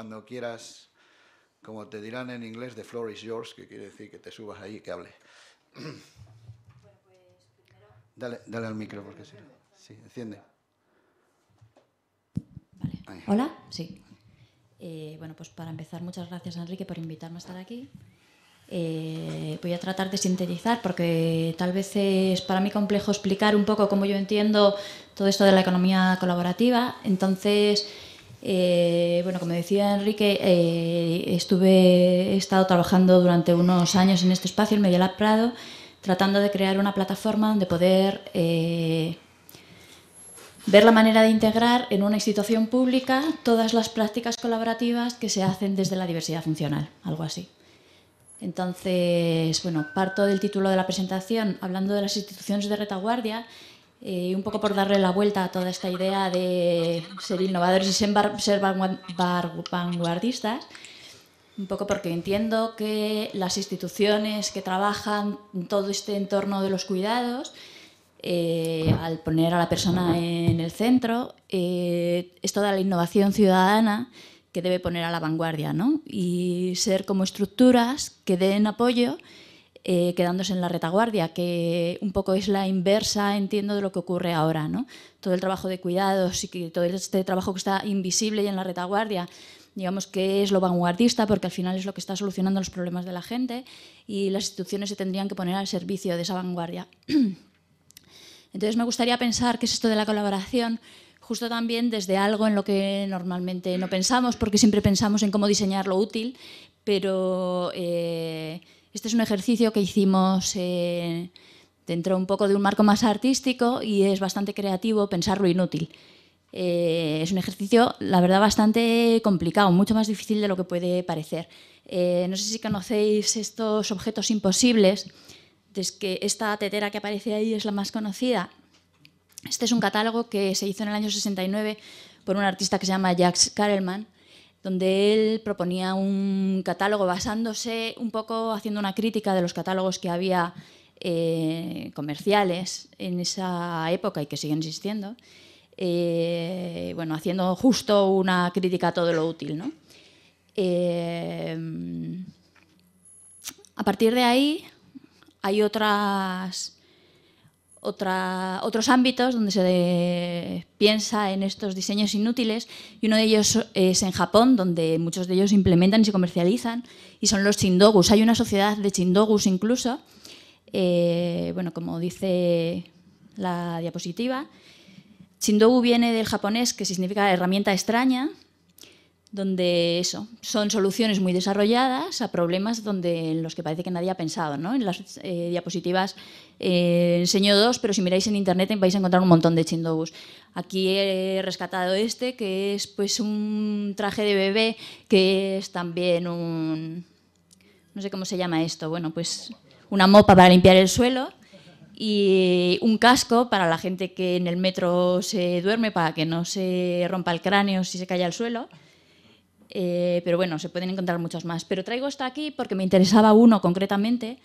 cuando quieras, como te dirán en inglés, the floor is yours, que quiere decir que te subas ahí y que hable. Dale, dale al micro, porque sí. Sí, enciende. Hola, sí. Eh, bueno, pues para empezar, muchas gracias, Enrique, por invitarme a estar aquí. Eh, voy a tratar de sintetizar porque tal vez es para mí complejo explicar un poco cómo yo entiendo todo esto de la economía colaborativa. Entonces, eh, bueno, como decía Enrique, eh, estuve, he estado trabajando durante unos años en este espacio, el Medialab Prado, tratando de crear una plataforma donde poder eh, ver la manera de integrar en una institución pública todas las prácticas colaborativas que se hacen desde la diversidad funcional, algo así. Entonces, bueno, parto del título de la presentación hablando de las instituciones de retaguardia eh, un poco por darle la vuelta a toda esta idea de ser innovadores y ser, vanguardistas, un poco porque entiendo que las instituciones que trabajan en todo este entorno de los cuidados, eh, al poner a la persona en el centro, eh, es toda la innovación ciudadana que debe poner a la vanguardia, ¿no? Y ser como estructuras que den apoyo eh, quedándose en la retaguardia, que un poco es la inversa, entiendo, de lo que ocurre ahora. ¿no? Todo el trabajo de cuidados y que todo este trabajo que está invisible y en la retaguardia, digamos que es lo vanguardista, porque al final es lo que está solucionando los problemas de la gente y las instituciones se tendrían que poner al servicio de esa vanguardia. Entonces me gustaría pensar que es esto de la colaboración justo también desde algo en lo que normalmente no pensamos, porque siempre pensamos en cómo diseñar lo útil, pero eh, este es un ejercicio que hicimos eh, dentro un poco de un marco más artístico y es bastante creativo pensarlo inútil. Eh, es un ejercicio, la verdad, bastante complicado, mucho más difícil de lo que puede parecer. Eh, no sé si conocéis estos objetos imposibles, es que esta tetera que aparece ahí es la más conocida. Este es un catálogo que se hizo en el año 69 por un artista que se llama Jacques Karelman donde él proponía un catálogo basándose un poco, haciendo una crítica de los catálogos que había eh, comerciales en esa época y que siguen existiendo, eh, bueno, haciendo justo una crítica a todo lo útil. ¿no? Eh, a partir de ahí hay otras otros ámbitos donde se piensa en estos diseños inútiles y uno de ellos es en Japón, donde muchos de ellos se implementan y se comercializan y son los chindogus. Hay una sociedad de chindogus incluso, eh, bueno, como dice la diapositiva, chindogu viene del japonés que significa herramienta extraña donde eso, son soluciones muy desarrolladas a problemas donde, en los que parece que nadie ha pensado. ¿no? En las eh, diapositivas eh, enseño dos, pero si miráis en internet vais a encontrar un montón de chindobus. Aquí he rescatado este, que es pues un traje de bebé, que es también un... no sé cómo se llama esto, bueno, pues una mopa para limpiar el suelo y un casco para la gente que en el metro se duerme para que no se rompa el cráneo si se cae al suelo eh, pero bueno, se pueden encontrar muchos más. Pero traigo esta aquí porque me interesaba uno concretamente,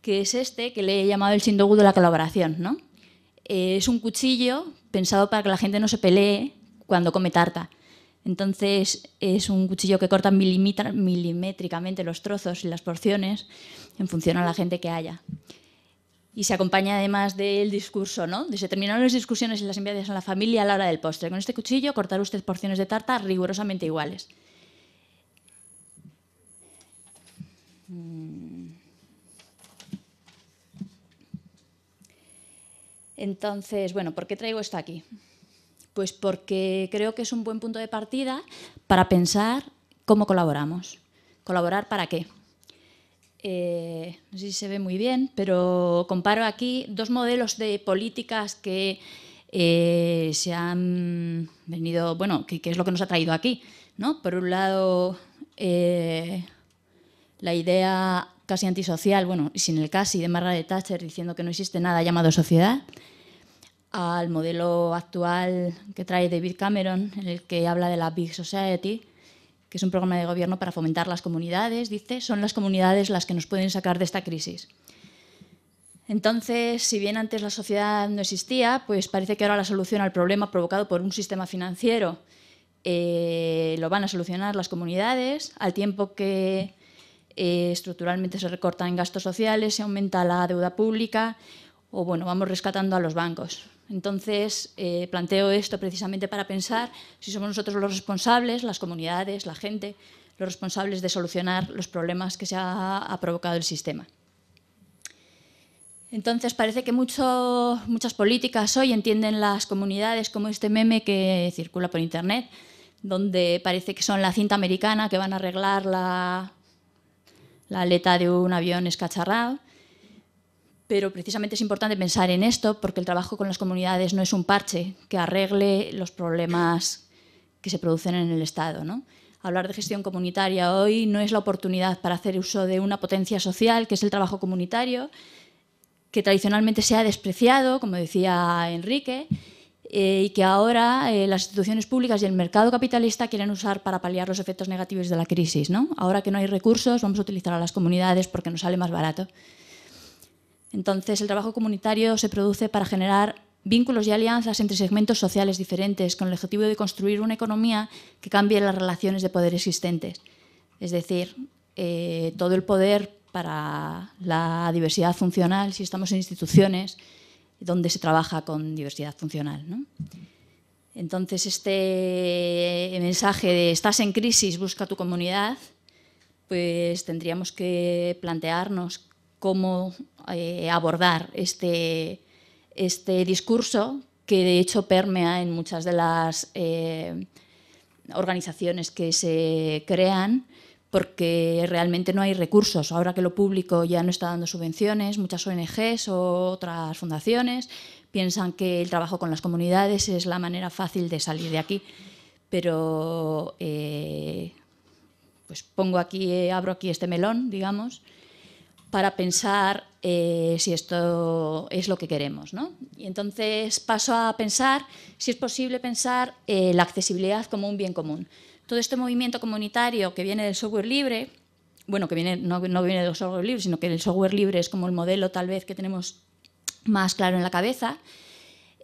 que es este, que le he llamado el sindogu de la colaboración. ¿no? Eh, es un cuchillo pensado para que la gente no se pelee cuando come tarta. Entonces es un cuchillo que corta milimétricamente los trozos y las porciones en función a la gente que haya. Y se acompaña además del discurso, ¿no? Se terminaron las discusiones y las enviadas a la familia a la hora del postre. Con este cuchillo cortar usted porciones de tarta rigurosamente iguales. Mm. Entonces, bueno, ¿por qué traigo esto aquí? Pues porque creo que es un buen punto de partida para pensar cómo colaboramos. ¿Colaborar para qué? Eh, no sé si se ve muy bien, pero comparo aquí dos modelos de políticas que eh, se han venido, bueno, que, es lo que nos ha traído aquí. ¿no? Por un lado, eh, la idea casi antisocial, bueno, y sin el casi, de Margaret Thatcher diciendo que no existe nada llamado sociedad, al modelo actual que trae David Cameron, en el que habla de la Big Society, que es un programa de gobierno para fomentar las comunidades, dice, son las comunidades las que nos pueden sacar de esta crisis. Entonces, si bien antes la sociedad no existía, pues parece que ahora la solución al problema provocado por un sistema financiero eh, lo van a solucionar las comunidades, al tiempo que eh, estructuralmente se recortan gastos sociales, se aumenta la deuda pública o bueno, vamos rescatando a los bancos. Entonces, eh, planteo esto precisamente para pensar si somos nosotros los responsables, las comunidades, la gente, los responsables de solucionar los problemas que se ha, provocado el sistema. Entonces parece que muchas políticas hoy entienden las comunidades como este meme que circula por internet, donde parece que son la cinta americana que van a arreglar la la aleta de un avión es cacharrado. Pero precisamente es importante pensar en esto porque el trabajo con las comunidades no es un parche que arregle los problemas que se producen en el Estado. Hablar de gestión comunitaria hoy no es la oportunidad para hacer uso de una potencia social, que es el trabajo comunitario, que tradicionalmente se ha despreciado, como decía Enrique, eh, y que ahora eh, las instituciones públicas y el mercado capitalista quieren usar para paliar los efectos negativos de la crisis. ¿no? Ahora que no hay recursos, vamos a utilizar a las comunidades porque nos sale más barato. Entonces, el trabajo comunitario se produce para generar vínculos y alianzas entre segmentos sociales diferentes con el objetivo de construir una economía que cambie las relaciones de poder existentes. Es decir, eh, todo el poder para la diversidad funcional, si estamos en instituciones, donde se trabaja con diversidad funcional. Entonces, este mensaje de estás en crisis, busca tu comunidad, pues tendríamos que plantearnos cómo eh, abordar este, este, discurso que de hecho permea en muchas de las eh, organizaciones que se crean porque realmente no hay recursos. Ahora que lo público ya no está dando subvenciones, muchas ONGs o otras fundaciones piensan que el trabajo con las comunidades es la manera fácil de salir de aquí. Pero eh, pues pongo aquí, eh, abro aquí este melón, digamos, para pensar eh, si esto es lo que queremos. ¿no? Y entonces paso a pensar si es posible pensar la accesibilidad como un bien común todo este movimiento comunitario que viene del software libre, bueno, que viene, no, no viene del software libre, sino que el software libre es como el modelo tal vez que tenemos más claro en la cabeza,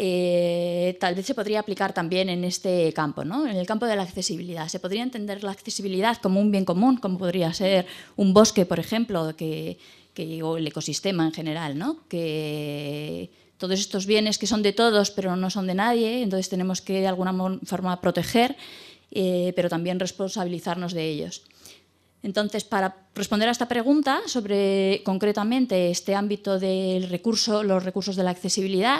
eh, tal vez se podría aplicar también en este campo, ¿no? en el campo de la accesibilidad. Se podría entender la accesibilidad como un bien común, como podría ser un bosque, por ejemplo, que, que, o el ecosistema en general, ¿no? que todos estos bienes que son de todos pero no son de nadie, entonces tenemos que de alguna forma proteger eh, pero también responsabilizarnos de ellos. Entonces, para responder a esta pregunta sobre concretamente este ámbito del recurso, los recursos de la accesibilidad,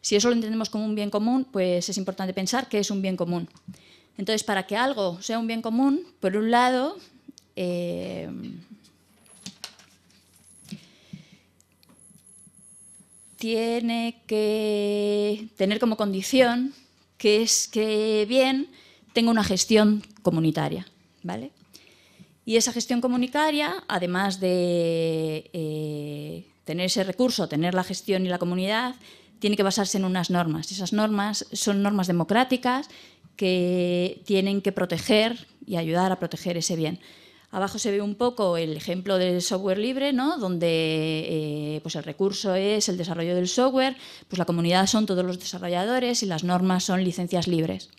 si eso lo entendemos como un bien común, pues es importante pensar que es un bien común. Entonces, para que algo sea un bien común, por un lado, eh, tiene que tener como condición que es que bien tenga una gestión comunitaria. ¿vale? Y esa gestión comunitaria, además de eh, tener ese recurso, tener la gestión y la comunidad, tiene que basarse en unas normas. Esas normas son normas democráticas que tienen que proteger y ayudar a proteger ese bien. Abajo se ve un poco el ejemplo del software libre, ¿no? donde eh, pues el recurso es el desarrollo del software, pues la comunidad son todos los desarrolladores y las normas son licencias libres.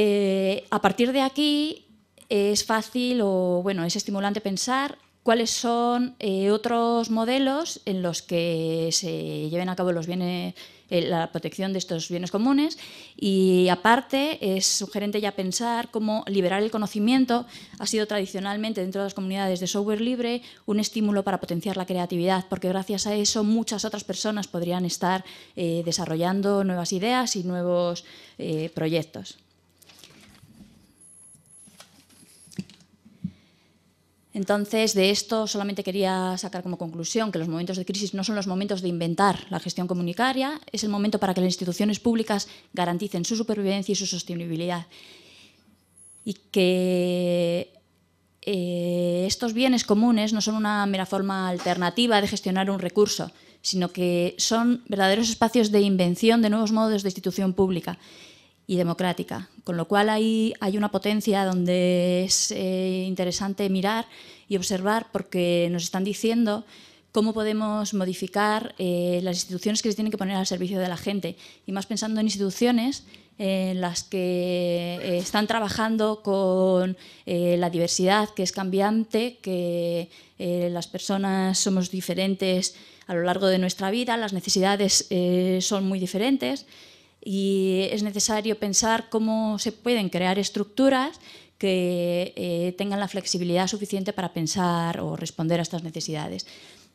Eh, a partir de aquí es fácil o bueno, es estimulante pensar cuáles son eh, otros modelos en los que se lleven a cabo los eh, la protección de estos bienes comunes y aparte es sugerente ya pensar cómo liberar el conocimiento ha sido tradicionalmente dentro de las comunidades de software libre un estímulo para potenciar la creatividad porque gracias a eso muchas otras personas podrían estar desarrollando nuevas ideas y nuevos proyectos. Entonces, de esto solamente quería sacar como conclusión que los momentos de crisis no son los momentos de inventar la gestión comunitaria, es el momento para que las instituciones públicas garanticen su supervivencia y su sostenibilidad. Y que eh, estos bienes comunes no son una mera forma alternativa de gestionar un recurso, sino que son verdaderos espacios de invención de nuevos modos de institución pública y democrática. Con lo cual ahí hay una potencia donde es eh, interesante mirar y observar porque nos están diciendo cómo podemos modificar eh, las instituciones que se tienen que poner al servicio de la gente. Y más pensando en instituciones eh, en las que están trabajando con la diversidad que es cambiante, que las personas somos diferentes a lo largo de nuestra vida, las necesidades son muy diferentes y es necesario pensar cómo se pueden crear estructuras que eh, tengan la flexibilidad suficiente para pensar o responder a estas necesidades.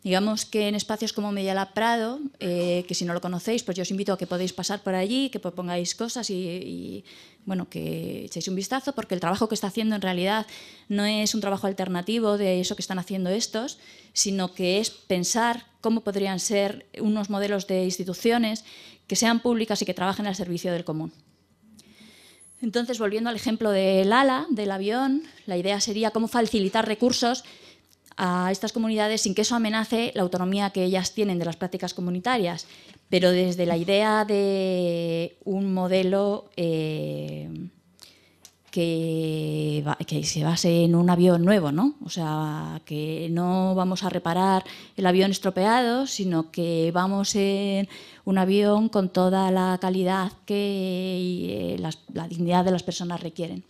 Digamos que en espacios como mediala Prado, eh, que si no lo conocéis, pues yo os invito a que podéis pasar por allí, que propongáis cosas y, y, bueno, que echéis un vistazo, porque el trabajo que está haciendo en realidad no es un trabajo alternativo de eso que están haciendo estos, sino que es pensar cómo podrían ser unos modelos de instituciones que sean públicas y que trabajen al servicio del común. Entonces, volviendo al ejemplo del ala, del avión, la idea sería cómo facilitar recursos a estas comunidades sin que eso amenace la autonomía que ellas tienen de las prácticas comunitarias, pero desde la idea de un modelo eh, que, se base en un avión nuevo, ¿no? O sea, que no vamos a reparar el avión estropeado, sino que vamos en un avión con toda la calidad que eh, la dignidad de las personas requieren.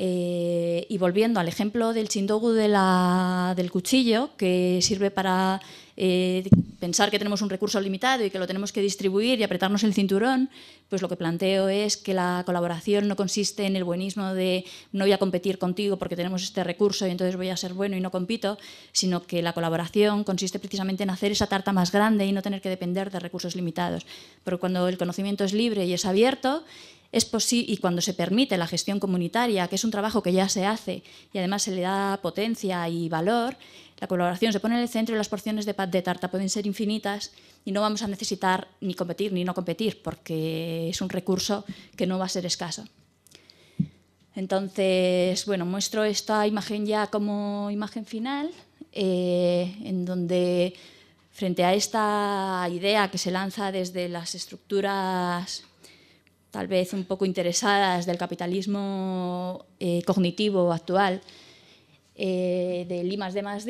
Eh, y volviendo al ejemplo del chindogu del cuchillo, que sirve para eh, pensar que tenemos un recurso limitado y que lo tenemos que distribuir y apretarnos el cinturón, pues lo que planteo es que la colaboración no consiste en el buenismo de no voy a competir contigo porque tenemos este recurso y entonces voy a ser bueno y no compito, sino que la colaboración consiste precisamente en hacer esa tarta más grande y no tener que depender de recursos limitados. Pero cuando el conocimiento es libre y es abierto, es y cuando se permite la gestión comunitaria, que es un trabajo que ya se hace y además se le da potencia y valor, la colaboración se pone en el centro y las porciones de, de tarta pueden ser infinitas y no vamos a necesitar ni competir ni no competir porque es un recurso que no va a ser escaso. Entonces, bueno, muestro esta imagen ya como imagen final, eh, en donde frente a esta idea que se lanza desde las estructuras tal vez un poco interesadas del capitalismo eh, cognitivo actual eh, de del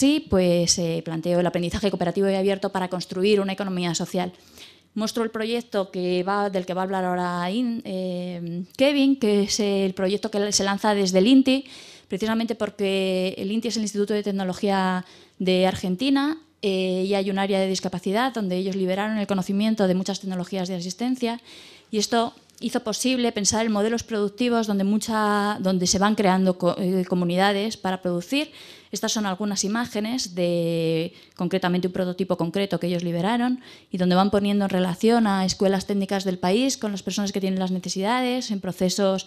de pues eh, planteó el aprendizaje cooperativo y abierto para construir una economía social. Mostró el proyecto que va, del que va a hablar ahora Kevin, que es el proyecto que se lanza desde el INTI, precisamente porque el INTI es el Instituto de Tecnología de Argentina eh, y hay un área de discapacidad donde ellos liberaron el conocimiento de muchas tecnologías de asistencia y esto hizo posible pensar en modelos productivos donde, mucha, donde se van creando eh, comunidades para producir. Estas son algunas imágenes de concretamente un prototipo concreto que ellos liberaron y donde van poniendo en relación a escuelas técnicas del país con las personas que tienen las necesidades, en procesos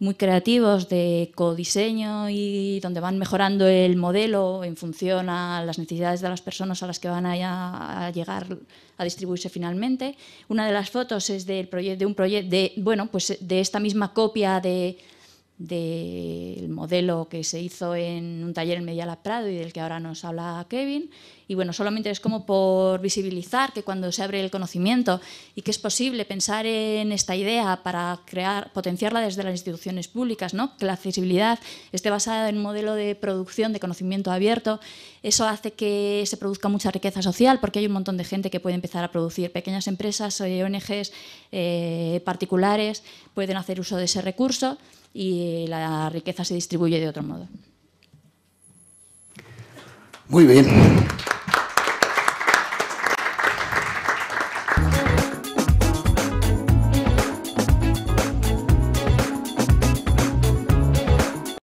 muy creativos de codiseño y donde van mejorando el modelo en función a las necesidades de las personas a las que van a, llegar a distribuirse finalmente. Una de las fotos es del de un proyecto bueno, pues de esta misma copia de del modelo que se hizo en un taller en Medialab Prado y del que ahora nos habla Kevin. Y bueno, solamente es como por visibilizar que cuando se abre el conocimiento y que es posible pensar en esta idea para crear, potenciarla desde las instituciones públicas, ¿no? que la accesibilidad esté basada en un modelo de producción de conocimiento abierto, eso hace que se produzca mucha riqueza social porque hay un montón de gente que puede empezar a producir. Pequeñas empresas, eh, o ONGs, eh, particulares pueden hacer uso de ese recurso y eh, la riqueza se distribuye de otro modo. Muy bien.